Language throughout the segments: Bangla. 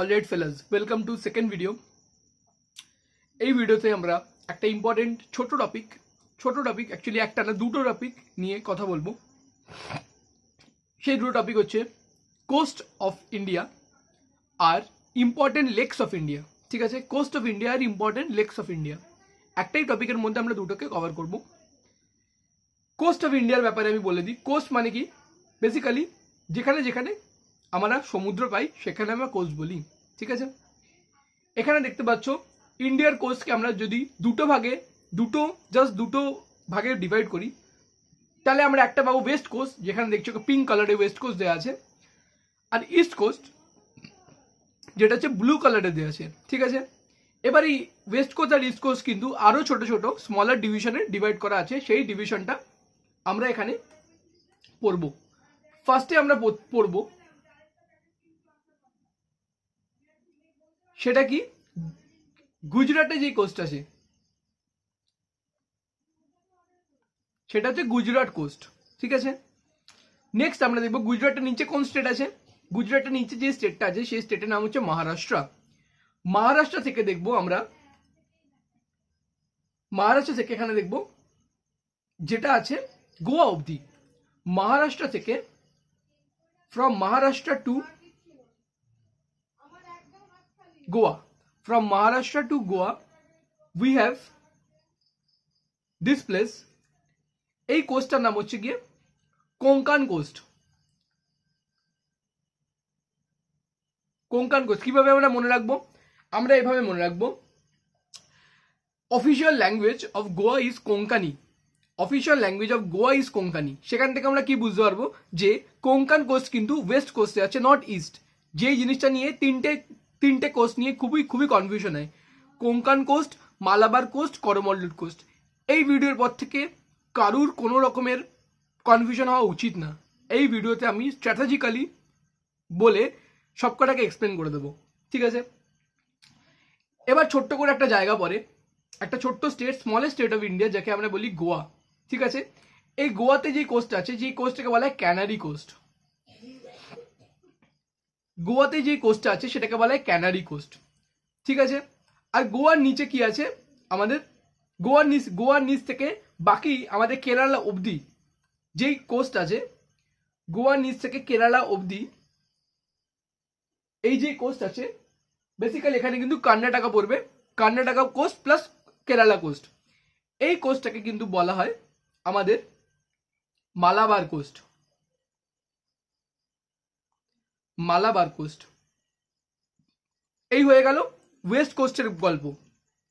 অলরেড fellows welcome to second video এই ভিডিওতে আমরা একটা ইম্পর্টেন্ট ছোট টপিক ছোট টপিক অ্যাকচুয়ালি একটা না দুটো টপিক নিয়ে কথা বলবো সেই দুটো টপিক হচ্ছে কোস্ট অফ ইন্ডিয়া আর ইম্পর্টেন্ট লেকস অফ ইন্ডিয়া ঠিক আছে কোস্ট অফ ইন্ডিয়া আর ইম্পর্টেন্ট লেকস অফ ইন্ডিয়া একটাই টপিকের মধ্যে আমরা দুটোকে কভার করব কোস্ট অফ ইন্ডিয়ার ব্যাপারে আমি বলে দিই কোস্ট মানে কি বেসিক্যালি যেখানে যেখানে আমরা সমুদ্র পাই সেখানে আমরা কোস্ট বলি ঠিক আছে এখানে দেখতে পাচ্ছ ইন্ডিয়ার কোস্টকে আমরা যদি দুটো ভাগে দুটো জাস্ট দুটো ভাগে ডিভাইড করি তাহলে আমরা একটা পাবো ওয়েস্ট কোস্ট যেখানে দেখছো পিঙ্ক কালারের ওয়েস্ট কোস্ট দেওয়া আছে আর ইস্ট কোস্ট যেটা হচ্ছে ব্লু কালারের দেওয়া আছে ঠিক আছে এবার এই ওয়েস্ট কোস্ট আর ইস্ট কোস্ট কিন্তু আরও ছোট ছোট স্মলার ডিভিশনে ডিভাইড করা আছে সেই ডিভিশনটা আমরা এখানে পড়ব ফার্স্টে আমরা পড়ব সেটা কি গুজরাটে যে কোস্ট আছে সেটা হচ্ছে গুজরাট কোস্ট ঠিক আছে নেক্সট আমরা দেখবো গুজরাটের নিচে কোন স্টেট আছে গুজরাটের নিচে যে স্টেটটা আছে সেই স্টেটের নাম হচ্ছে মহারাষ্ট্র মহারাষ্ট্র থেকে দেখবো আমরা মহারাষ্ট্র থেকে এখানে দেখবো যেটা আছে গোয়া অবধি মহারাষ্ট্র থেকে from Maharashtra to Goa. From Maharashtra to Goa, we have this place. এই কোস্টটার নাম হচ্ছে গিয়ে কোঙ্কান কোস্ট কোঙ্কান কোস্ট কিভাবে আমরা মনে রাখবো আমরা এভাবে মনে রাখবো official language of Goa is Konkani official language of Goa is Konkani সেখান থেকে আমরা কি বুঝতে পারবো যে কোঙ্কান কোস্ট কিন্তু ওয়েস্ট কোস্টে আছে নর্থ ইস্ট যেই জিনিসটা নিয়ে তিনটে তিনটে কোস্ট নিয়ে খুবই খুবই কনফিউশন হয় Konkan coast Malabar coast Coromandel coast এই ভিডিওর পর থেকে কারুর কোনো রকমের কনফিউশন হওয়া উচিত না এই ভিডিওতে আমি স্ট্র্যাটেজিক্যালি বলে সবকটাকে এক্সপ্লেন করে দেবো ঠিক আছে এবার ছোট্ট করে একটা জায়গা পরে একটা ছোট্ট state smallest state of India যাকে আমরা বলি গোয়া ঠিক আছে এই গোয়াতে যে কোস্ট আছে যে কোস্টটাকে বলা হয় ক্যানারি কোস্ট গোয়াতে যে কোস্টটা আছে সেটাকে বলা হয় ক্যানারি কোস্ট ঠিক আছে আর গোয়ার নিচে কি আছে আমাদের গোয়ার নিচ গোয়ার নিচ থেকে বাকি আমাদের কেরালা অবধি যেই কোস্ট আছে গোয়ার নিচ থেকে কেরালা অবধি এই যে কোস্ট আছে বেসিক্যালি এখানে কিন্তু কর্ণাটকা পড়বে Karnataka coast plus Kerala coast এই কোস্টটাকে কিন্তু বলা হয় আমাদের মালাবার কোস্ট মালাবার কোস্ট এই হয়ে গেল ওয়েস্ট কোস্টের গল্প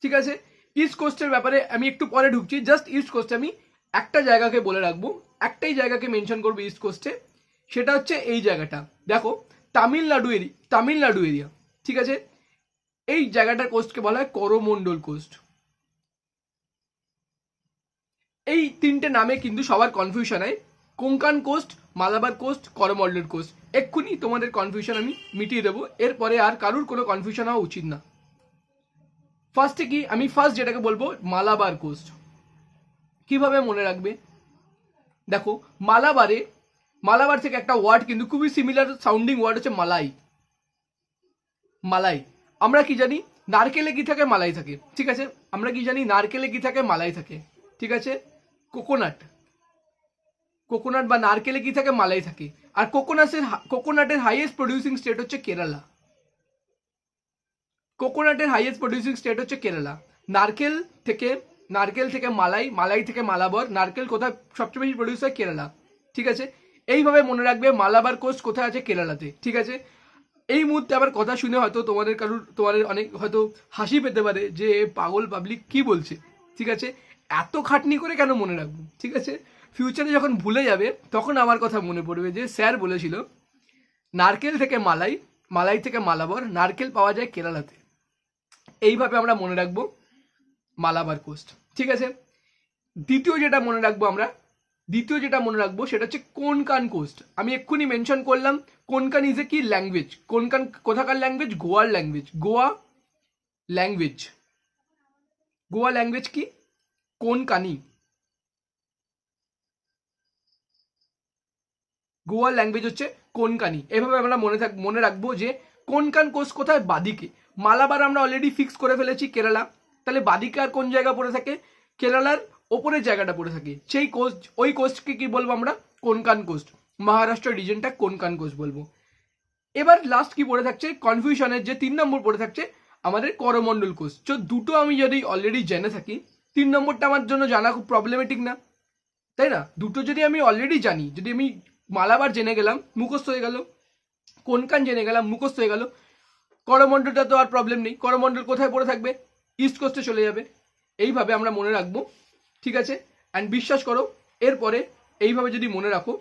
ঠিক আছে ইস্ট কোস্টের ব্যাপারে আমি একটু পরে ঢুকছি জাস্ট ইস্ট কোস্টে আমি একটা জায়গাকে বলে রাখবো একটাই জায়গাকে মেনশন করবো ইস্ট কোস্টে সেটা হচ্ছে এই জায়গাটা দেখো তামিলনাড়ু এরি তামিলনাড়ু এরিয়া ঠিক আছে এই জায়গাটার কোস্টকে বলা হয় করমণ্ডল কোস্ট এই তিনটে নামে কিন্তু সবার কনফিউশন হয় Konkan coast Malabar coast Coromandel coast এক্ষুনি তোমাদের কনফিউশন আমি মিটিয়ে দেবো এরপরে আর কারুর কোনো কনফিউশন হওয়া উচিত না ফার্স্টে কি আমি ফার্স্ট যেটাকে বলবো মালাবার কোস্ট কিভাবে মনে রাখবে দেখো মালাবারে মালাবার থেকে একটা ওয়ার্ড কিন্তু খুবই সিমিলার সাউন্ডিং ওয়ার্ড হচ্ছে মালাই মালাই আমরা কি জানি নারকেলে কি থাকে মালাই থাকে ঠিক আছে আমরা কি জানি নারকেলে কি থাকে মালাই থাকে ঠিক আছে কোকোনাট কোকোনাট বা নারকেলে কি থাকে মালাই থাকে আর কোকোনাটের কোকোনাটের হাইয়েস্ট প্রডিউসিং স্টেট হচ্ছে কেরালা কোকোনাটের হাইয়েস্ট প্রডিউসিং স্টেট হচ্ছে কেরালা নারকেল থেকে নারকেল থেকে মালাই মালাই থেকে মালাবার নারকেল কোথায় সবচেয়ে বেশি প্রডিউস হয় কেরালা ঠিক আছে এইভাবে মনে রাখবে মালাবার কোস্ট কোথায় আছে কেরালাতে ঠিক আছে এই মুহূর্তে আবার কথা শুনে হয়তো তোমাদের কারুর তোমাদের অনেক হয়তো হাসি পেতে পারে যে পাগল পাবলিক কি বলছে ঠিক আছে এত খাটনি করে কেন মনে রাখবো ঠিক আছে ফিউচারে যখন ভুলে যাবে তখন আমার কথা মনে পড়বে যে স্যার বলেছিল নারকেল থেকে মালাই মালাই থেকে মালাবর নারকেল পাওয়া যায় কেরালাতে এইভাবে আমরা মনে রাখবো মালাবার কোস্ট ঠিক আছে দ্বিতীয় যেটা মনে রাখবো আমরা দ্বিতীয় যেটা মনে রাখবো সেটা হচ্ছে কোনকান কোস্ট আমি এক্ষুনি মেনশন করলাম কোনকান ইজ এ কি ল্যাঙ্গুয়েজ কোনকান কোথাকার ল্যাঙ্গুয়েজ গোয়ার language Goa language Goa language কি কোনকানি গোয়ার ল্যাঙ্গুয়েজ হচ্ছে কোনকানি এভাবে আমরা মনে থাক মনে রাখবো যে কোনকান কোষ কোথায় বাদিকে মালাবার আমরা অলরেডি ফিক্স করে ফেলেছি কেরালা তাহলে বাদিকে আর কোন জায়গা পড়ে থাকে কেরালার ওপরের জায়গাটা পড়ে থাকে সেই কোস্ট ওই কোস্টকে কি বলবো আমরা কোনকান কোস্ট মহারাষ্ট্র রিজনটা কোনকান কোস্ট বলবো এবার লাস্ট কি পড়ে থাকছে কনফিউশনের যে তিন নম্বর পড়ে থাকছে আমাদের করমণ্ডল কোষ তো দুটো আমি যদি অলরেডি জেনে থাকি তিন নম্বরটা আমার জন্য জানা খুব প্রবলেমেটিক না তাই না দুটো যদি আমি অলরেডি জানি যদি আমি মালাবার জেনে গেলাম মুখস্থ হয়ে গেল কোন জেনে গেলাম মুখস্থ হয়ে গেল করমণ্ডলটা তো আর প্রবলেম নেই করমণ্ডল কোথায় পড়ে থাকবে ইস্ট কোস্টে চলে যাবে এইভাবে আমরা মনে রাখবো ঠিক আছে অ্যান্ড বিশ্বাস করো এরপরে এইভাবে যদি মনে রাখো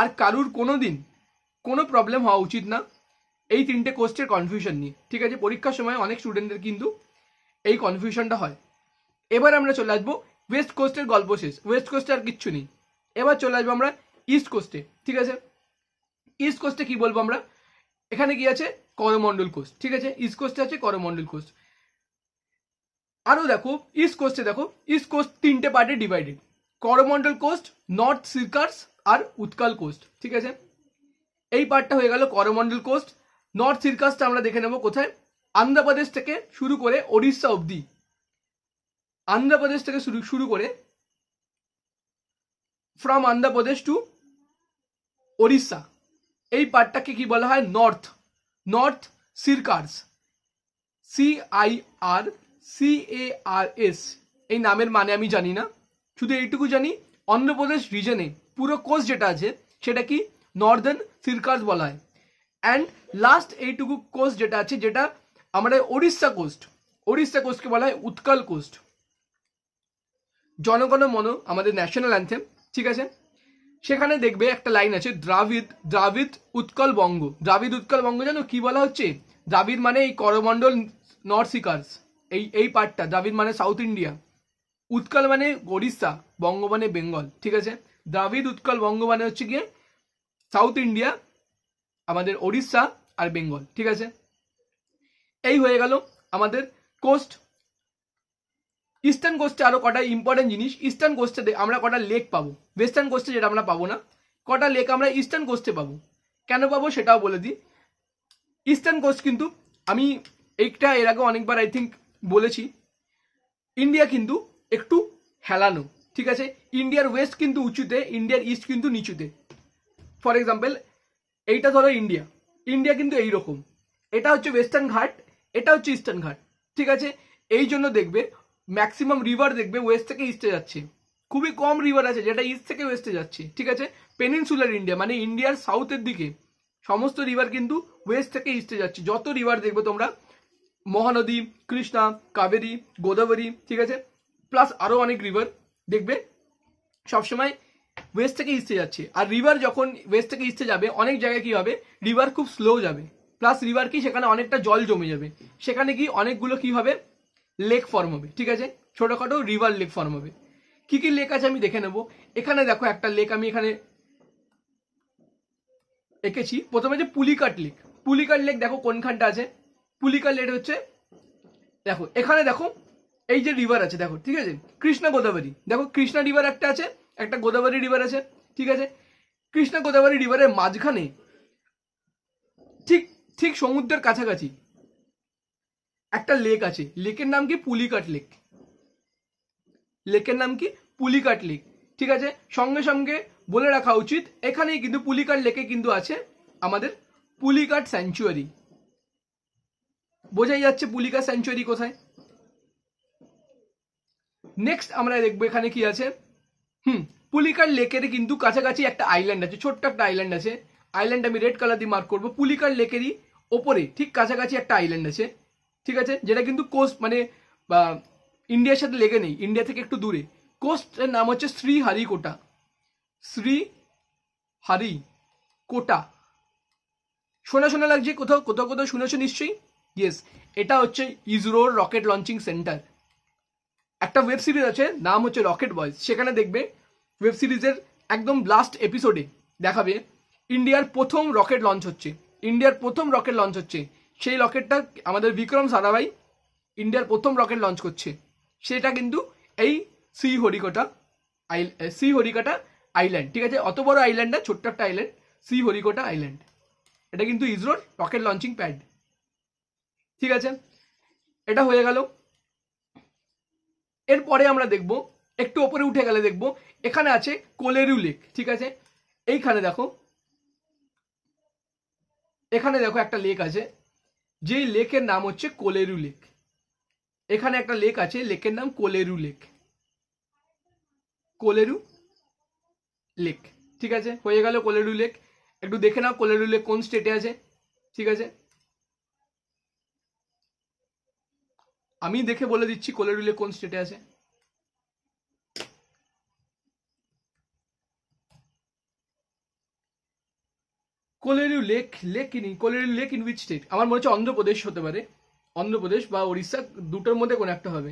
আর কারুর কোনো দিন কোনো প্রবলেম হওয়া উচিত না এই তিনটে কোস্টের কনফিউশন নিয়ে ঠিক আছে পরীক্ষার সময় অনেক স্টুডেন্টদের কিন্তু এই কনফিউশনটা হয় এবার আমরা চলে আসবো ওয়েস্ট কোস্টের গল্প শেষ ওয়েস্ট কোস্টে আর কিচ্ছু নেই এবার চলে আসবো আমরা ইস্ট কোস্টে ঠিক আছে ইস্ট কোস্টে কি বলবো আমরা এখানে কি আছে করমন্ডল কোস্ট ঠিক আছে ইস্ট কোস্টে আছে করমন্ডল কোস্ট আরও দেখো ইস্ট কোস্টে দেখো ইস্ট কোস্ট তিনটে পার্টে divided Coromandel coast north Circars আর উৎকাল কোস্ট ঠিক আছে এই পার্টটা হয়ে গেল করমন্ডল কোস্ট নর্থ সিরকাসটা আমরা দেখে নেব কোথায় আন্ধ্রপ্রদেশ থেকে শুরু করে ওড়িশা অবধি আন্ধ্রপ্রদেশ থেকে শুরু শুরু করে ফ্রম আন্ধ্রপ্রদেশ টু ওড়িশা এই পার্টটাকে কি বলা হয় north north Circars C I R C A R S এই নামের মানে আমি জানি না শুধু এইটুকু জানি অন্ধ্রপ্রদেশ রিজনে পুরো কোস্ট যেটা আছে সেটা কি নর্দার্ন সিরকার্স বলা হয় অ্যান্ড লাস্ট এইটুকু কোস্ট যেটা আছে যেটা আমাদের ওড়িশা কোস্ট ওড়িশা কোস্টকে বলা হয় উৎকল কোস্ট জনগণ মনো আমাদের ন্যাশনাল অ্যান্থেম ঠিক আছে সেখানে দেখবে একটা লাইন আছে দ্রাবিদ দ্রাবিদ উৎকল বঙ্গ দ্রাবিদ উৎকল বঙ্গ জানো কি বলা হচ্ছে দ্রাবিদ মানে এই করমণ্ডল নর্থ সিকার্স এই এই পার্টটা দ্রাবিদ মানে সাউথ ইন্ডিয়া উৎকল মানে ওড়িশা বঙ্গ মানে বেঙ্গল ঠিক আছে দ্রাবিদ উৎকল বঙ্গ মানে হচ্ছে গিয়ে সাউথ ইন্ডিয়া আমাদের ওড়িশা আর বেঙ্গল ঠিক আছে এই হয়ে গেল আমাদের কোস্ট ইস্টার্ন কোস্টে আরও কটা ইম্পর্টেন্ট জিনিস ইস্টার্ন কোস্টে আমরা কটা লেক পাবো ওয়েস্টার্ন কোস্টে যেটা আমরা পাবো না কটা লেক আমরা ইস্টার্ন কোস্টে পাবো কেন পাবো সেটাও বলে দিই ইস্টার্ন কোস্ট কিন্তু আমি এইটা এর আগে অনেকবার আই থিঙ্ক বলেছি ইন্ডিয়া কিন্তু একটু হেলানো ঠিক আছে ইন্ডিয়ার ওয়েস্ট কিন্তু উঁচুতে ইন্ডিয়ার ইস্ট কিন্তু নিচুতে ফর এক্সাম্পল এইটা ধরো ইন্ডিয়া ইন্ডিয়া কিন্তু এই রকম এটা হচ্ছে ওয়েস্টার্ন ঘাট এটা হচ্ছে ইস্টার্ন ঘাট ঠিক আছে এই জন্য দেখবে ম্যাক্সিমাম রিভার দেখবে ওয়েস্ট থেকে ইস্টে যাচ্ছে খুবই কম রিভার আছে যেটা ইস্ট থেকে ওয়েস্টে যাচ্ছে ঠিক আছে পেনিনসুলার ইন্ডিয়া মানে ইন্ডিয়ার সাউথের দিকে সমস্ত রিভার কিন্তু ওয়েস্ট থেকে ইস্টে যাচ্ছে যত রিভার দেখবে তোমরা মহানদী কৃষ্ণা কাবেরী গোদাবরী ঠিক আছে প্লাস আরও অনেক রিভার দেখবে সবসময় ওয়েস্ট থেকে ইস্টে যাচ্ছে আর রিভার যখন ওয়েস্ট থেকে ইস্টে যাবে অনেক জায়গায় কী হবে রিভার খুব স্লো যাবে প্লাস রিভার কি সেখানে অনেকটা জল জমে যাবে সেখানে কি অনেকগুলো কি হবে লেক ফর্ম হবে ঠিক আছে ছোটোখাটো রিভার লেক ফর্ম হবে কী কী লেক আছে আমি দেখে নেব এখানে দেখো একটা লেক আমি এখানে এঁকেছি প্রথমে যে পুলিকাট লেক পুলিকাট লেক দেখো কোনখানটা আছে পুলিকাট লেক হচ্ছে দেখো এখানে দেখো এই যে রিভার আছে দেখো ঠিক আছে কৃষ্ণা গোদাবরী দেখো কৃষ্ণা রিভার একটা আছে একটা গোদাবরী রিভার আছে ঠিক আছে কৃষ্ণা গোদাবরী রিভারের মাঝখানে ঠিক ঠিক সমুদ্রের কাছাকাছি একটা লেক আছে লেকের নাম কি পুলিকাট লেক লেকের নাম কি পুলিকাট লেক ঠিক আছে সঙ্গে সঙ্গে বলে রাখা উচিত এখানেই কিন্তু পুলিকাট লেকে কিন্তু আছে আমাদের পুলিকাট স্যাঞ্চুয়ারি বোঝাই যাচ্ছে পুলিকাট স্যাংচুয়ারি কোথায় নেক্সট আমরা দেখবো এখানে কি আছে হুম পুলিকার লেকের কিন্তু কাছাকাছি একটা আইল্যান্ড আছে ছোট্ট একটা আইল্যান্ড আছে আইল্যান্ড আমি রেড কালার দিয়ে মার্ক করবো পুলিকার লেকেরই ওপরে ঠিক কাছাকাছি একটা আইল্যান্ড আছে ঠিক আছে যেটা কিন্তু কোস্ট মানে ইন্ডিয়ার সাথে লেগে নেই ইন্ডিয়া থেকে একটু দূরে কোস্টের নাম হচ্ছে শ্রী হারিকোটা শ্রী হারি কোটা শোনা শোনা লাগছে কোথাও কোথাও কোথাও শুনেছো নিশ্চয়ই ইয়েস এটা হচ্ছে ইসরোর রকেট লঞ্চিং সেন্টার একটা ওয়েব সিরিজ আছে নাম হচ্ছে রকেট বয়েজ সেখানে দেখবে ওয়েব সিরিজের একদম লাস্ট এপিসোডে দেখাবে ইন্ডিয়ার প্রথম রকেট লঞ্চ হচ্ছে ইন্ডিয়ার প্রথম রকেট লঞ্চ হচ্ছে সেই রকেটটা আমাদের বিক্রম সারাভাই ইন্ডিয়ার প্রথম রকেট লঞ্চ করছে সেটা কিন্তু এই সি হরিকোটা আই সি হরিকোটা আইল্যান্ড ঠিক আছে অত বড় আইল্যান্ড না ছোট্ট একটা আইল্যান্ড সি হরিকোটা আইল্যান্ড এটা কিন্তু ইসরোর রকেট লঞ্চিং প্যাড ঠিক আছে এটা হয়ে গেল এরপরে আমরা দেখব একটু ওপরে উঠে গেলে দেখব এখানে আছে কোলেরু লেক ঠিক আছে এইখানে দেখো এখানে দেখো একটা লেক আছে যেই লেকের নাম হচ্ছে কোলেরু লেক এখানে একটা লেক আছে লেকের নাম কোলেরু লেক কোলেরু লেক ঠিক আছে হয়ে গেল কোলেরু লেক একটু দেখে নাও কোলেরু লেক কোন স্টেটে আছে ঠিক আছে আমি দেখে বলে দিচ্ছি কোলেরু লেক কোন স্টেটে আছে Kolleru lake lake in Kolleru lake in which state আমার মনে হচ্ছে অন্ধ্রপ্রদেশ হতে পারে অন্ধ্রপ্রদেশ বা উড়িষ্যা দুটোর মধ্যে কোনো একটা হবে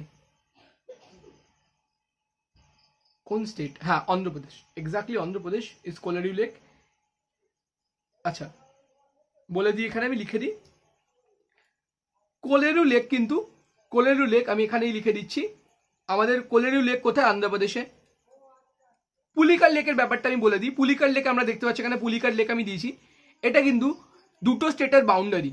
কোন স্টেট হ্যাঁ Andhra Pradesh exactly Andhra Pradesh is Kolleru lake আচ্ছা বলে দিই এখানে আমি লিখে দিই কোলেরু লেক কিন্তু কোলেরু লেক আমি এখানেই লিখে দিচ্ছি আমাদের কোলেরু লেক কোথায় অন্ধ্রপ্রদেশে পুলিকার লেকের ব্যাপারটা আমি বলে দিই পুলিকার লেক আমরা দেখতে পাচ্ছি এখানে পুলিকার লেক আমি দিয়েছি এটা কিন্তু দুটো স্টেটের বাউন্ডারি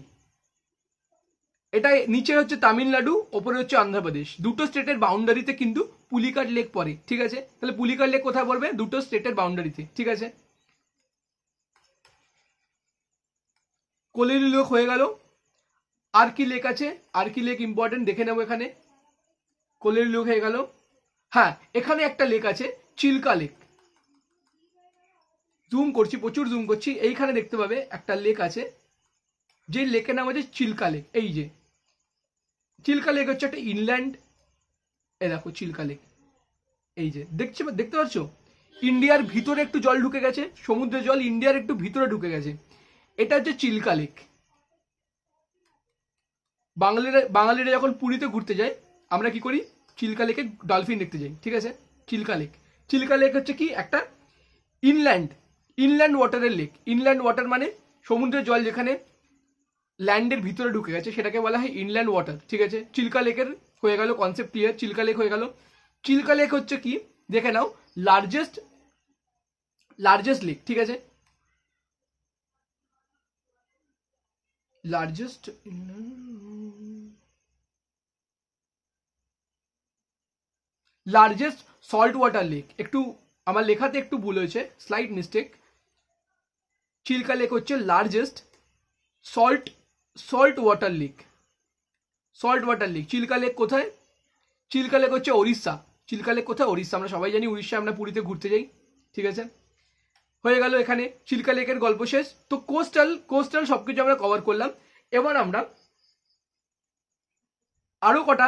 এটা নিচে হচ্ছে তামিলনাড়ু ওপরে হচ্ছে অন্ধ্রপ্রদেশ দুটো স্টেটের বাউন্ডারিতে কিন্তু পুলিকাট লেক পড়ে ঠিক আছে তাহলে পুলিকাট লেক কোথায় পড়বে দুটো স্টেটের বাউন্ডারিতে ঠিক আছে কোলেরি লেক হয়ে গেল আর কি লেক আছে আর কি লেক ইম্পর্টেন্ট দেখে নেবো এখানে কোলেরি লেক হয়ে গেল হ্যাঁ এখানে একটা লেক আছে চিল্কা লেক জুম করছি প্রচুর জুম করছি এইখানে দেখতে পাবে একটা লেক আছে যে লেকের নাম হচ্ছে চিল্কা লেক এই যে চিল্কা লেক হচ্ছে একটা ইনল্যান্ড এ দেখো চিল্কা লেক এই যে দেখছি দেখতে পাচ্ছ ইন্ডিয়ার ভিতরে একটু জল ঢুকে গেছে সমুদ্রের জল ইন্ডিয়ার একটু ভিতরে ঢুকে গেছে এটা হচ্ছে চিল্কা লেক বাঙালিরা বাঙালিরা যখন পুরীতে ঘুরতে যায় আমরা কি করি চিল্কা লেকে ডলফিন দেখতে যাই ঠিক আছে চিল্কা লেক চিল্কা লেক হচ্ছে কি একটা ইনল্যান্ড ইনল্যান্ড ওয়াটারের লেক ইনল্যান্ড ওয়াটার মানে সমুদ্রের জল যেখানে ল্যান্ডের ভিতরে ঢুকে গেছে সেটাকে বলা হয় ইনল্যান্ড ওয়াটার ঠিক আছে চিল্কা লেকের হয়ে গেল কনসেপ্ট ক্লিয়ার চিল্কা লেক হয়ে গেল চিল্কা লেক হচ্ছে কি দেখে নাও লার্জেস্ট লার্জেস্ট লেক ঠিক আছে largest largest salt water lake একটু আমার লেখাতে একটু ভুল হয়েছে স্লাইট মিস্টেক চিল্কা লেক হচ্ছে largest salt salt water lake salt water lake Chilka lake কোথায় চিল্কা লেক হচ্ছে ওড়িশা চিল্কা লেক কোথায় ওড়িশা আমরা সবাই জানি উড়িষ্যা আমরা পুরীতে ঘুরতে যাই ঠিক আছে হয়ে গেল এখানে চিল্কা লেকের গল্প শেষ তো কোস্টাল কোস্টাল সব কিছু আমরা কভার করলাম এবার আমরা আরও কটা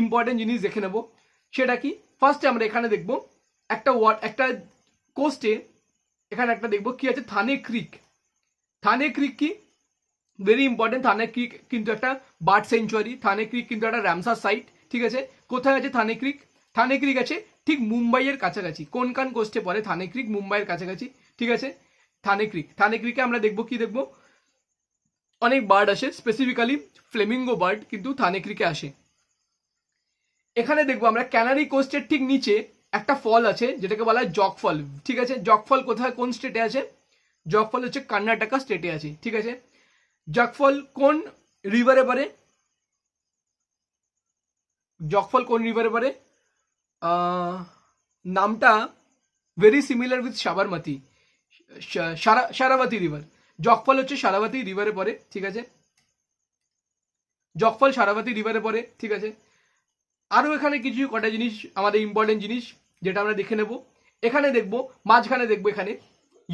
ইম্পর্টেন্ট জিনিস দেখে নেব সেটা কি ফার্স্টে আমরা এখানে দেখব একটা ওয়াট একটা কোস্টে এখানে একটা দেখবো কি আছে থানে ক্রিক থানে ক্রিক কি ভেরি ইম্পর্টেন্ট থানে ক্রিক কিন্তু একটা বার্ড সেঞ্চুয়ারি থানে ক্রিক কিন্তু একটা র্যামসার সাইট ঠিক আছে কোথায় আছে থানে ক্রিক থানে ক্রিক আছে ঠিক মুম্বাইয়ের কাছাকাছি কোন কান কোস্টে পরে থানে ক্রিক মুম্বাইয়ের কাছাকাছি ঠিক আছে থানে ক্রিক থানে ক্রিকে আমরা দেখবো কি দেখবো অনেক বার্ড আসে স্পেসিফিক্যালি ফ্লেমিঙ্গো বার্ড কিন্তু থানে ক্রিকে আসে এখানে দেখবো আমরা ক্যানারি কোস্টের ঠিক নিচে একটা ফল আছে যেটাকে বলা হয় জক ফল ঠিক আছে জক ফল কোথায় কোন স্টেটে আছে জক ফল হচ্ছে কর্ণাটকা স্টেটে আছে ঠিক আছে জক ফল কোন রিভারে পড়ে জক ফল কোন রিভারে পারে নামটা ভেরি সিমিলার উইথ সাবারমাতি সারা সারাবাতি রিভার জকফল হচ্ছে সারাবাতি রিভারে পড়ে ঠিক আছে জকফল সারাবাতি রিভারে পড়ে ঠিক আছে আরও এখানে কিছু কটা জিনিস আমাদের ইম্পর্টেন্ট জিনিস যেটা আমরা দেখে নেব এখানে দেখব মাঝখানে দেখব এখানে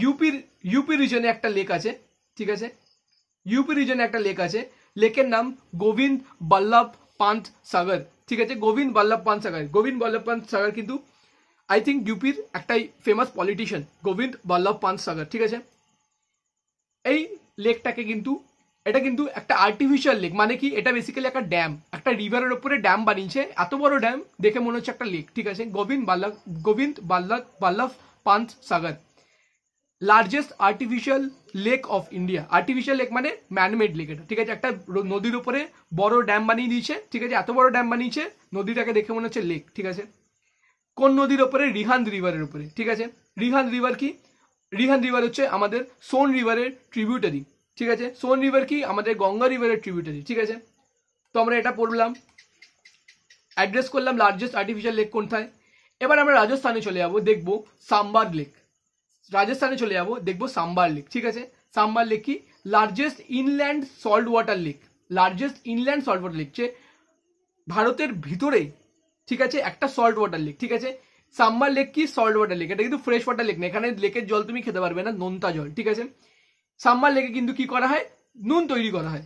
ইউপির ইউপি রিজনে একটা লেক আছে ঠিক আছে ইউপি রিজনে একটা লেক আছে লেকের নাম গোবিন্দ বল্লভ পান্থ সাগর ঠিক আছে গোবিন্দ বল্লভ পান্থ সাগর গোবিন্দ বল্লভ পান্থ সাগর কিন্তু আই থিঙ্ক ইউপির একটাই ফেমাস পলিটিশিয়ান গোবিন্দ বল্লভ পান্থ সাগর ঠিক আছে এই লেকটাকে কিন্তু এটা কিন্তু একটা আর্টিফিশিয়াল লেক মানে কি এটা বেসিক্যালি একটা ড্যাম একটা রিভারের ওপরে ড্যাম বানিয়েছে এত বড় ড্যাম দেখে মনে হচ্ছে একটা লেক ঠিক আছে Govind Ballabh Govind Ballabh Ballabh Pant Sagar largest artificial lake of India artificial lake মানে ম্যানমেড লেক এটা ঠিক আছে একটা নদীর উপরে বড় ড্যাম বানিয়ে দিয়েছে ঠিক আছে এত বড় ড্যাম বানিয়েছে নদীটাকে দেখে মনে হচ্ছে লেক ঠিক আছে কোন নদীর ওপরে রিহান্দ রিভারের উপরে ঠিক আছে রিহান্দ রিভার কি রিহান্দ রিভার হচ্ছে আমাদের সোন রিভারের ট্রিবিউটারি ঠিক আছে সোন রিভার কি আমাদের গঙ্গা রিভারের ট্রিবিউটারি ঠিক আছে তো আমরা এটা পড়লাম অ্যাড্রেস করলাম লার্জেস্ট আর্টিফিশিয়াল লেক কোনটায় এবার আমরা রাজস্থানে চলে যাবো দেখবো সাম্বার লেক রাজস্থানে চলে যাবো দেখবো সাম্বার লেক ঠিক আছে সাম্বার লেক কি largest inland salt water lake largest inland salt water lake যে ভারতের ভিতরেই ঠিক আছে একটা সল্ট ওয়াটার লেক ঠিক আছে সাম্বার লেক কি সল্ট ওয়াটার লেক এটা কিন্তু ফ্রেশ ওয়াটার লেক না এখানে লেকের জল তুমি খেতে পারবে না নোনতা জল ঠিক আছে সাম্বার লেকে কিন্তু কি করা হয় নুন তৈরি করা হয়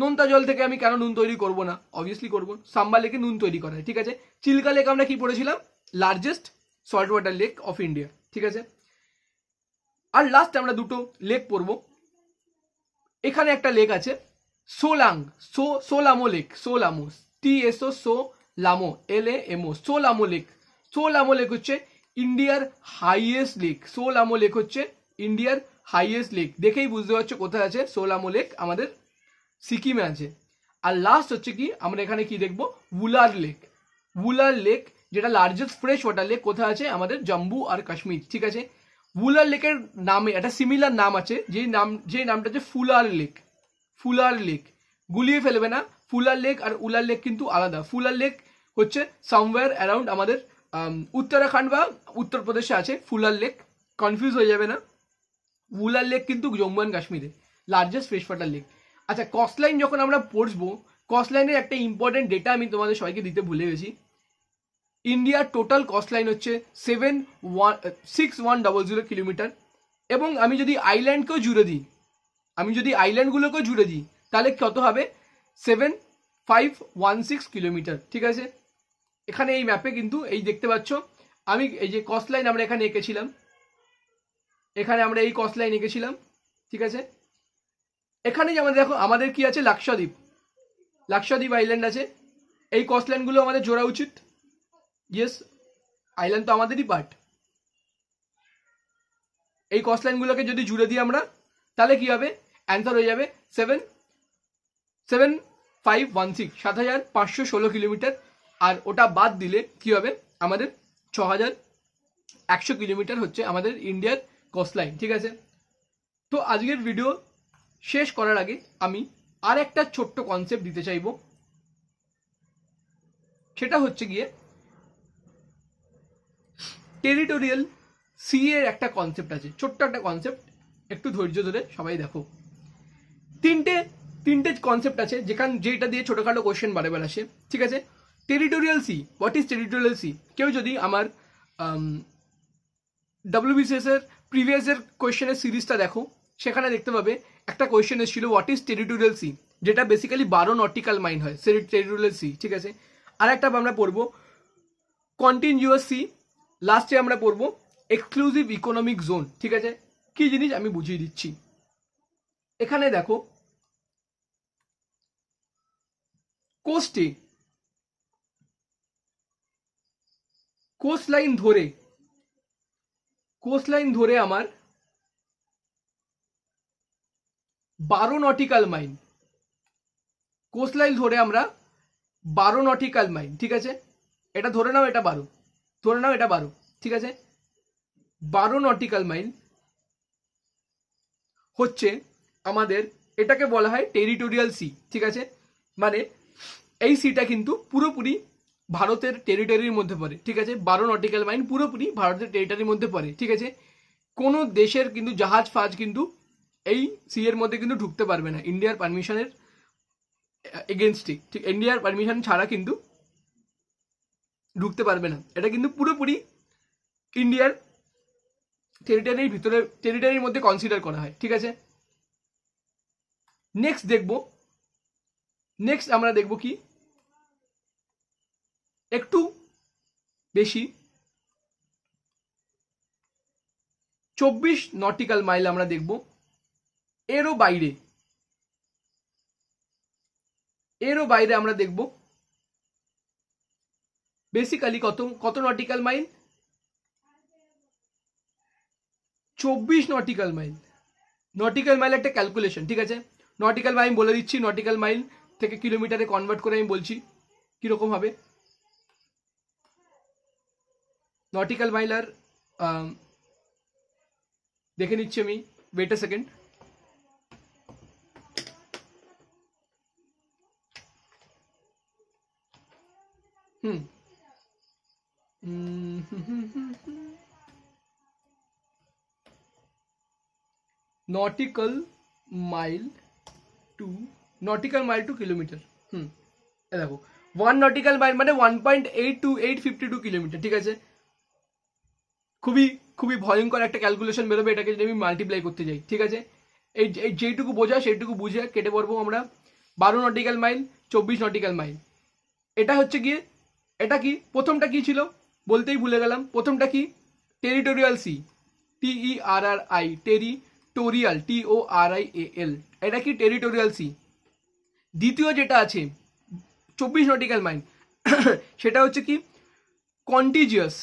নোনতা জল থেকে আমি কেন নুন তৈরি করব না অবভিয়াসলি করবো সাম্বার লেকে নুন তৈরি করা হয় ঠিক আছে চিল্কা লেক আমরা কি পড়েছিলাম largest salt water lake of India ঠিক আছে আর লাস্ট আমরা দুটো লেক পড়ব এখানে একটা লেক আছে সোলাং Tso Tso Lhamo lake Tso Lhamo T S O Tso Lhamo L M O Tso Lhamo lake Tso Lhamo lake হচ্ছে ইন্ডিয়ার হাইয়েস্ট লেক সোলামো লেক হচ্ছে ইন্ডিয়ার হাইয়েস্ট লেক দেখেই বুঝতে পারছো কোথায় আছে সোলামো লেক আমাদের সিকিমে আছে আর লাস্ট হচ্ছে কি আমরা এখানে কি দেখবো উলার লেক উলার লেক যেটা লার্জেস্ট ফ্রেশ ওয়াটার লেক কোথায় আছে আমাদের জম্মু আর কাশ্মীর ঠিক আছে উলার লেকের নামে একটা সিমিলার নাম আছে যেই নাম যেই নামটা হচ্ছে ফুলার লেক ফুলার লেক গুলিয়ে ফেলবে না ফুলার লেক আর উলার লেক কিন্তু আলাদা ফুলার লেক হচ্ছে সামওয়্যার অ্যারাউন্ড আমাদের উত্তরাখণ্ড বা উত্তরপ্রদেশে আছে ফুলার লেক কনফিউজ হয়ে যাবে না উলার লেক কিন্তু জম্মু অ্যান্ড কাশ্মীরে লার্জেস্ট ফ্রেশ ওয়াটার লেক আচ্ছা কস্টলাইন যখন আমরা পড়বো কস্টলাইনের একটা ইম্পর্টেন্ট ডেটা আমি তোমাদের সবাইকে দিতে ভুলে গেছি ইন্ডিয়ার টোটাল কস্টলাইন হচ্ছে seven one six one double zero kilometre এবং আমি যদি আইল্যান্ডকেও জুড়ে দিই আমি যদি আইল্যান্ডগুলোকেও জুড়ে দিই তাহলে কত হবে seven five one six kilometre ঠিক আছে এখানে এই ম্যাপে কিন্তু এই দেখতে পাচ্ছ আমি এই যে কস্টলাইন আমরা এখানে এঁকেছিলাম এখানে আমরা এই কস্ট লাইন এঁকেছিলাম ঠিক আছে এখানে যে আমাদের দেখো আমাদের কি আছে লাক্সদ্বীপ লাক্সদ্বীপ আইল্যান্ড আছে এই কস্ট লাইনগুলো আমাদের জোড়া উচিত ইয়েস আইল্যান্ড তো আমাদেরই পার্ট এই কস্ট লাইনগুলোকে যদি জুড়ে দিই আমরা তাহলে কি হবে অ্যান্সার হয়ে যাবে seven seven five one six সাত হাজার পাঁচশো ষোলো কিলোমিটার আর ওটা বাদ দিলে কি হবে আমাদের ছ হাজার একশো কিলোমিটার হচ্ছে আমাদের ইন্ডিয়ার কস্ট লাইন ঠিক আছে তো আজকের ভিডিও শেষ করার আগে আমি আর একটা ছোট্ট কনসেপ্ট দিতে চাইব সেটা হচ্ছে গিয়ে টেরিটোরিয়াল সি এর একটা কনসেপ্ট আছে ছোট্ট একটা কনসেপ্ট একটু ধৈর্য ধরে সবাই দেখো তিনটে তিনটে কনসেপ্ট আছে যেখান যেটা দিয়ে ছোটোখাটো কোয়েশ্চেন বারেবার আসে ঠিক আছে territorial sea what is territorial sea কেউ যদি আমার ডাব্লিউবিসিএস এর প্রিভিয়াসের কোয়েশ্চেনের সিরিজটা দেখো সেখানে দেখতে পাবে একটা কোয়েশ্চেন এসেছিল হোয়াট ইজ টেরিটোরিয়াল সি যেটা বেসিক্যালি বারো নটিক্যাল মাইন হয় টেরিটোরিয়াল সি ঠিক আছে আর একটা আমরা পড়বো কন্টিনিউয়াস সি লাস্টে আমরা পড়বো এক্সক্লুসিভ ইকোনমিক জোন ঠিক আছে কি জিনিস আমি বুঝিয়ে দিচ্ছি এখানে দেখো কোস্টে কোস্ট লাইন ধরে কোস্ট ধরে আমার বারো নটিক্যাল মাইন কোস্ট ধরে আমরা বারো নটিক্যাল মাইন ঠিক আছে এটা ধরে নাও এটা বারো ধরে নাও এটা বারো ঠিক আছে বারো নটিক্যাল মাইন হচ্ছে আমাদের এটাকে বলা হয় টেরিটোরিয়াল সি ঠিক আছে মানে এই সিটা কিন্তু পুরোপুরি ভারতের টেরিটরির মধ্যে পড়ে ঠিক আছে বারো নটিক্যাল মাইল পুরোপুরি ভারতের টেরিটরির মধ্যে পড়ে ঠিক আছে কোনো দেশের কিন্তু জাহাজ ফাজ কিন্তু এই সি এর মধ্যে কিন্তু ঢুকতে পারবে না ইন্ডিয়ার পারমিশনের এগেনস্টে ঠিক ইন্ডিয়ার পারমিশন ছাড়া কিন্তু ঢুকতে পারবে না এটা কিন্তু পুরোপুরি ইন্ডিয়ার টেরিটারির ভিতরে টেরিটারির মধ্যে কনসিডার করা হয় ঠিক আছে নেক্সট দেখব নেক্সট আমরা দেখব কি একটু বেশি চব্বিশ নটিক্যাল মাইল আমরা দেখব এরও বাইরে এরও বাইরে আমরা দেখব বেসিক্যালি কত কত নটিক্যাল মাইল চব্বিশ নটিক্যাল মাইল নটিক্যাল মাইল একটা ক্যালকুলেশন ঠিক আছে নটিক্যাল মাইল বলে দিচ্ছি নটিক্যাল মাইল থেকে কিলোমিটারে কনভার্ট করে আমি বলছি কীরকম হবে नॉटिकल माइल आर देखे नीचे में wait a second nautical mile to nautical mile to kilometre hmm देखो वन नॉटिकल माइल मैं one point eight two eight fifty two kilometre ठीक है খুবই খুবই ভয়ঙ্কর একটা ক্যালকুলেশন বেরোবে এটাকে যদি আমি মাল্টিপ্লাই করতে যাই ঠিক আছে এই যেইটুকু বোঝা সেইটুকু বুঝে কেটে পড়বো আমরা বারো নটিক্যাল মাইল চব্বিশ নটিক্যাল মাইল এটা হচ্ছে গিয়ে এটা কি প্রথমটা কি ছিল বলতেই ভুলে গেলাম প্রথমটা কি territorial sea T E R R I territorial T O R I A L এটা কি টেরিটোরিয়াল সি দ্বিতীয় যেটা আছে চব্বিশ নটিক্যাল মাইল সেটা হচ্ছে কি কন্টিজিয়াস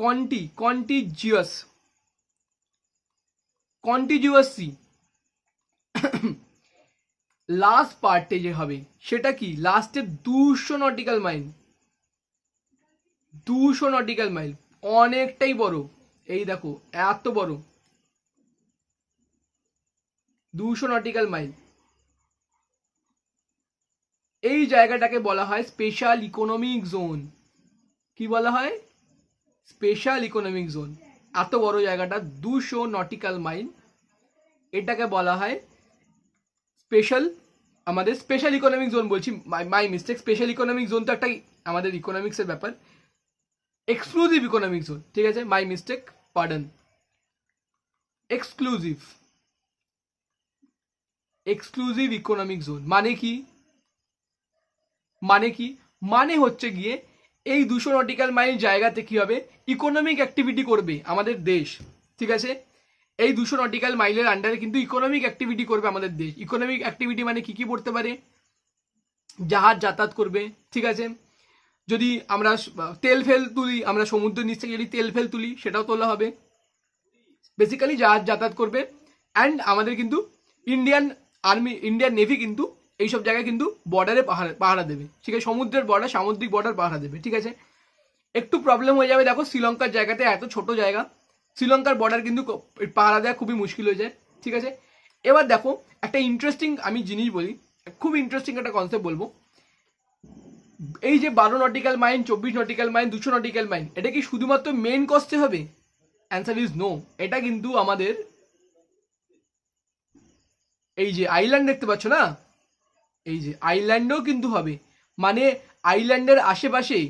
কন্টি কন্টিজিয়াস কন্টিজিউয়াস লাস্ট পার্টে যে হবে সেটা কি লাস্টের দুশো নটিক্যাল মাইল দুশো নটিক্যাল মাইল অনেকটাই বড় এই দেখো এত বড় দুশো নটিক্যাল মাইল এই জায়গাটাকে বলা হয় স্পেশাল ইকোনমিক জোন কি বলা হয় স্পেশাল ইকোনমিক জোন এত বড় জায়গাটা দুশো নটিক্যাল মাইল এটাকে বলা হয় স্পেশাল আমাদের স্পেশাল ইকোনমিক জোন বলছি my mistake special economic zone তো একটা আমাদের ইকোনমিক্সের ব্যাপার এক্সক্লুসিভ ইকোনমিক জোন ঠিক আছে my mistake pardon exclusive exclusive economic zone মানে কি মানে কি মানে হচ্ছে গিয়ে এই দুশো নটিক্যাল মাইল জায়গাতে কী হবে ইকোনমিক অ্যাক্টিভিটি করবে আমাদের দেশ ঠিক আছে এই দুশো নটিক্যাল মাইলের আন্ডারে কিন্তু ইকোনমিক অ্যাক্টিভিটি করবে আমাদের দেশ ইকোনমিক অ্যাক্টিভিটি মানে কি কি পড়তে পারে জাহাজ যাতায়াত করবে ঠিক আছে যদি আমরা তেল ফেল তুলি আমরা সমুদ্রের নিচ থেকে যদি তেল ফেল তুলি সেটাও তোলা হবে বেসিক্যালি জাহাজ যাতায়াত করবে অ্যান্ড আমাদের কিন্তু ইন্ডিয়ান আর্মি ইন্ডিয়ান নেভি কিন্তু এইসব জায়গায় কিন্তু বর্ডারে পাহারা পাহারা দেবে ঠিক আছে সমুদ্রের বর্ডার সামুদ্রিক বর্ডার পাহারা দেবে ঠিক আছে একটু প্রবলেম হয়ে যাবে দেখো শ্রীলঙ্কার জায়গাতে এত ছোট জায়গা শ্রীলঙ্কার বর্ডার কিন্তু পাহারা দেওয়া খুবই মুশকিল হয়ে যায় ঠিক আছে এবার দেখো একটা ইন্টারেস্টিং আমি জিনিস বলি খুব ইন্টারেস্টিং একটা কনসেপ্ট বলবো এই যে বারো নটিক্যাল মাইন চব্বিশ নটিক্যাল মাইন দুশো নটিক্যাল মাইন এটা কি শুধুমাত্র মেন কস্টে হবে অ্যান্সার ইজ নো এটা কিন্তু আমাদের এই যে আইল্যান্ড দেখতে পাচ্ছ না এই যে আইল্যান্ডেও কিন্তু হবে মানে আইল্যান্ডের আশেপাশে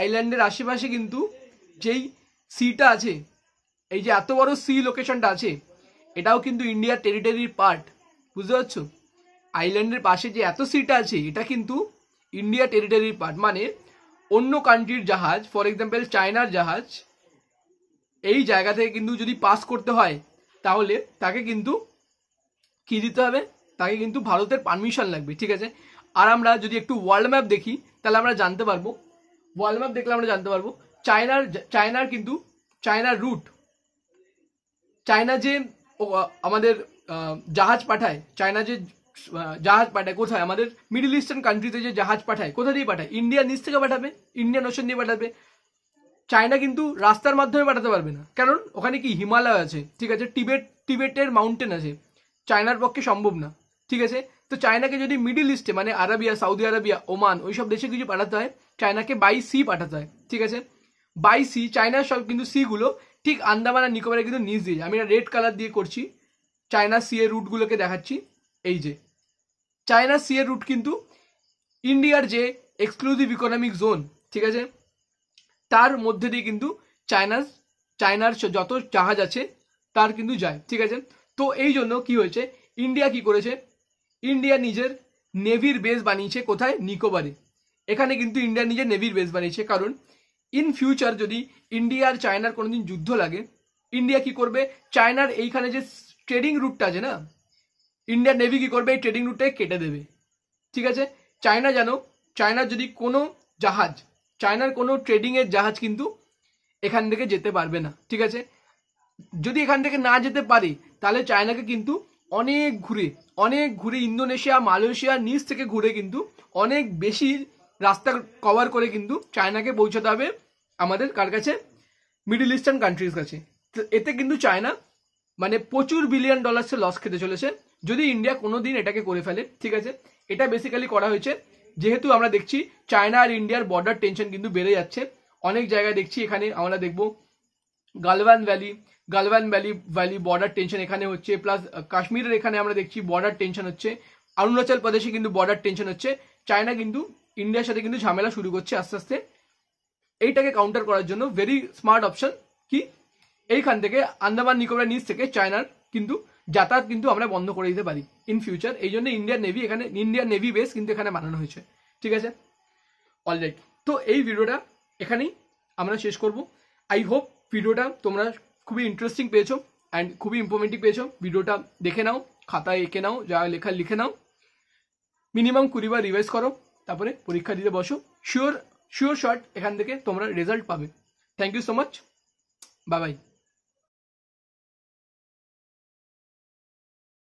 আইল্যান্ডের আশেপাশে কিন্তু যেই সিটা আছে এই যে এত বড় সি লোকেশনটা আছে এটাও কিন্তু ইন্ডিয়ার টেরিটরির পার্ট বুঝতে পারছো আইল্যান্ডের পাশে যে এত সিটা আছে এটা কিন্তু ইন্ডিয়া টেরিটরির পার্ট মানে অন্য কান্ট্রির জাহাজ ফর এক্সাম্পল চায়নার জাহাজ এই জায়গা থেকে কিন্তু যদি পাস করতে হয় তাহলে তাকে কিন্তু কী দিতে হবে তাকে কিন্তু ভারতের পারমিশন লাগবে ঠিক আছে আর আমরা যদি একটু ওয়ার্ল্ড ম্যাপ দেখি তাহলে আমরা জানতে পারবো ওয়ার্ল্ড ম্যাপ দেখলে আমরা জানতে পারবো চায়নার চায়নার কিন্তু চায়নার রুট চায়না যে আমাদের জাহাজ পাঠায় চায়না যে জাহাজ পাঠায় কোথায় আমাদের মিডিল ইস্টার্ন কান্ট্রিতে যে জাহাজ পাঠায় কোথা দিয়ে পাঠায় ইন্ডিয়া নিচ থেকে পাঠাবে ইন্ডিয়ান ওশন দিয়ে পাঠাবে চায়না কিন্তু রাস্তার মাধ্যমে পাঠাতে পারবে না কারণ ওখানে কি হিমালয় আছে ঠিক আছে টিবেট টিবেটের মাউন্টেন আছে চায়নার পক্ষে সম্ভব না ঠিক আছে তো চায়নাকে যদি মিডিল ইস্টে মানে আরাবিয়া সৌদি আরাবিয়া ওমান ওইসব দেশে কিছু পাঠাতে হয় চায়নাকে বাই সি পাঠাতে হয় ঠিক আছে বাই সি চায়নার সব কিন্তু সিগুলো ঠিক আন্দামান আর নিকোবরে কিন্তু নিচ দিয়ে আমি এটা রেড কালার দিয়ে করছি চায়না সি এর রুটগুলোকে দেখাচ্ছি এই যে চায়না সি এর রুট কিন্তু ইন্ডিয়ার যে এক্সক্লুসিভ ইকোনমিক জোন ঠিক আছে তার মধ্যে দিয়ে কিন্তু চায়নার চায়নার যত জাহাজ আছে তার কিন্তু যায় ঠিক আছে তো এই জন্য কি হয়েছে ইন্ডিয়া কি করেছে ইন্ডিয়া নিজের নেভির বেস বানিয়েছে কোথায় নিকোবারে এখানে কিন্তু ইন্ডিয়া নিজের নেভির বেস বানিয়েছে কারণ ইন ফিউচার যদি ইন্ডিয়া আর চায়নার কোনোদিন যুদ্ধ লাগে ইন্ডিয়া কি করবে চায়নার এইখানে যে ট্রেডিং রুটটা আছে না ইন্ডিয়ার নেভি কী করবে এই ট্রেডিং রুটটাকে কেটে দেবে ঠিক আছে চায়না জানো চায়নার যদি কোনো জাহাজ চায়নার কোনো ট্রেডিংয়ের জাহাজ কিন্তু এখান থেকে যেতে পারবে না ঠিক আছে যদি এখান থেকে না যেতে পারে তাহলে চায়নাকে কিন্তু অনেক ঘুরে অনেক ঘুরে ইন্দোনেশিয়া মালয়েশিয়া নিচ থেকে ঘুরে কিন্তু অনেক বেশি রাস্তা কভার করে কিন্তু চায়নাকে পৌঁছাতে হবে আমাদের কার কাছে মিডিল ইস্টার্ন কান্ট্রিজ কাছে এতে কিন্তু চায়না মানে প্রচুর বিলিয়ন সে লস খেতে চলেছে যদি ইন্ডিয়া কোনো দিন এটাকে করে ফেলে ঠিক আছে এটা বেসিক্যালি করা হয়েছে যেহেতু আমরা দেখছি চায়না আর ইন্ডিয়ার বর্ডার টেনশন কিন্তু বেড়ে যাচ্ছে অনেক জায়গায় দেখছি এখানে আমরা দেখব Galwan valley Galwan valley valley border tension এখানে হচ্ছে প্লাস কাশ্মীরের এখানে আমরা দেখছি বর্ডার টেনশন হচ্ছে অরুণাচল প্রদেশে কিন্তু বর্ডার টেনশন হচ্ছে চায়না কিন্তু ইন্ডিয়ার সাথে কিন্তু ঝামেলা শুরু করছে আস্তে আস্তে এইটাকে কাউন্টার করার জন্য ভেরি স্মার্ট অপশন কি এইখান থেকে আন্দামান নিকোবর নিচ থেকে চায়নার কিন্তু যাতায়াত কিন্তু আমরা বন্ধ করে দিতে পারি ইন ফিউচার এই জন্য ইন্ডিয়ান নেভি এখানে ইন্ডিয়ান নেভি বেস কিন্তু এখানে বানানো হয়েছে ঠিক আছে অলরাইট তো এই ভিডিওটা এখানেই আমরা শেষ করব আই হোপ ভিডিওটা তোমরা খুবই ইন্টারেস্টিং পেয়েছো অ্যান্ড খুবই ইম্প্রুভমেন্টিভ পেয়েছো ভিডিওটা দেখে নাও খাতায় এঁকে নাও যা লেখা লিখে নাও মিনিমাম কুড়িবার রিভাইজ করো তারপরে পরীক্ষা দিতে বসো শিওর শিওর শর্ট এখান থেকে তোমরা রেজাল্ট পাবে thank you so much bye by